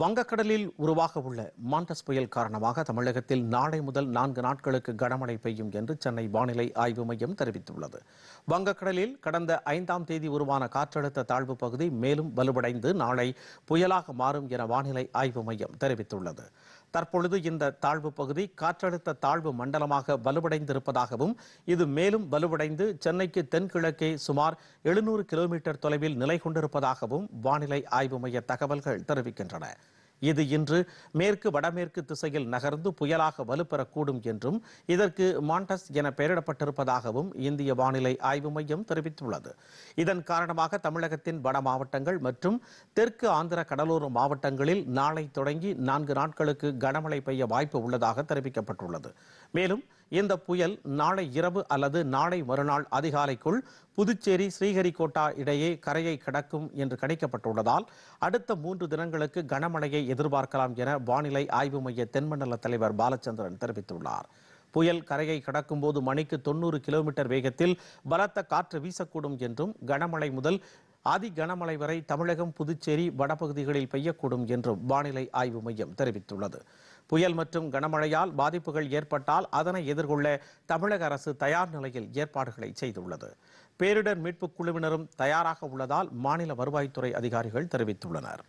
வங்கக்கடலில் உருவாக உள்ள மாண்டஸ் புயல் காரணமாக தமிழகத்தில் நாளை முதல் நான்கு நாட்களுக்கு கனமழை பெய்யும் என்று சென்னை வானிலை ஆய்வு மையம் தெரிவித்துள்ளது வங்கக்கடலில் கடந்த ஐந்தாம் தேதி உருவான காற்றழுத்த தாழ்வு பகுதி மேலும் வலுவடைந்து நாளை புயலாக மாறும் என வானிலை ஆய்வு மையம் தெரிவித்துள்ளது தற்பொழுது இந்த தாழ்வு பகுதி காற்றழுத்த தாழ்வு மண்டலமாக வலுவடைந்திருப்பதாகவும் இது மேலும் வலுவடைந்து சென்னைக்கு தென்கிழக்கே சுமார் எழுநூறு கிலோமீட்டர் தொலைவில் நிலை கொண்டிருப்பதாகவும் வானிலை ஆய்வு மைய தகவல்கள் தெரிவிக்கின்றன இது இன்று மேற்கு வடமேற்கு திசையில் நகர்ந்து புயலாக வலுப்பெறக்கூடும் என்றும் இதற்கு மாண்டஸ் என பெயரிடப்பட்டிருப்பதாகவும் இந்திய வானிலை ஆய்வு மையம் தெரிவித்துள்ளது இதன் காரணமாக தமிழகத்தின் வட மாவட்டங்கள் மற்றும் தெற்கு ஆந்திர கடலோர மாவட்டங்களில் நாளை தொடங்கி நான்கு நாட்களுக்கு கனமழை பெய்ய வாய்ப்பு உள்ளதாக தெரிவிக்கப்பட்டுள்ளது மேலும் இந்த புயல் நாளை இரவு அல்லது நாளை மறுநாள் அதிகாலைக்குள் புதுச்சேரி ஸ்ரீஹரிகோட்டா இடையே கரையை கடக்கும் என்று கணிக்கப்பட்டுள்ளதால் அடுத்த மூன்று தினங்களுக்கு கனமழையை எதிர்பார்க்கலாம் என வானிலை ஆய்வு மைய தென்மண்டல தலைவர் பாலச்சந்திரன் தெரிவித்துள்ளார் புயல் கரையை கடக்கும்போது மணிக்கு தொன்னூறு கிலோமீட்டர் வேகத்தில் பலத்த காற்று வீசக்கூடும் என்றும் கனமழை முதல் அதி கனமழை வரை தமிழகம் புதுச்சேரி வடபகுதிகளில் பெய்யக்கூடும் என்றும் வானிலை ஆய்வு மையம் தெரிவித்துள்ளது புயல் மற்றும் கனமழையால் பாதிப்புகள் ஏற்பட்டால் அதனை எதிர்கொள்ள தமிழக அரசு தயார் நிலையில் ஏற்பாடுகளை செய்துள்ளது பேரிடர் மீட்புக் குழுவினரும் தயாராக உள்ளதால் மாநில வருவாய்த்துறை அதிகாரிகள் தெரிவித்துள்ளனர்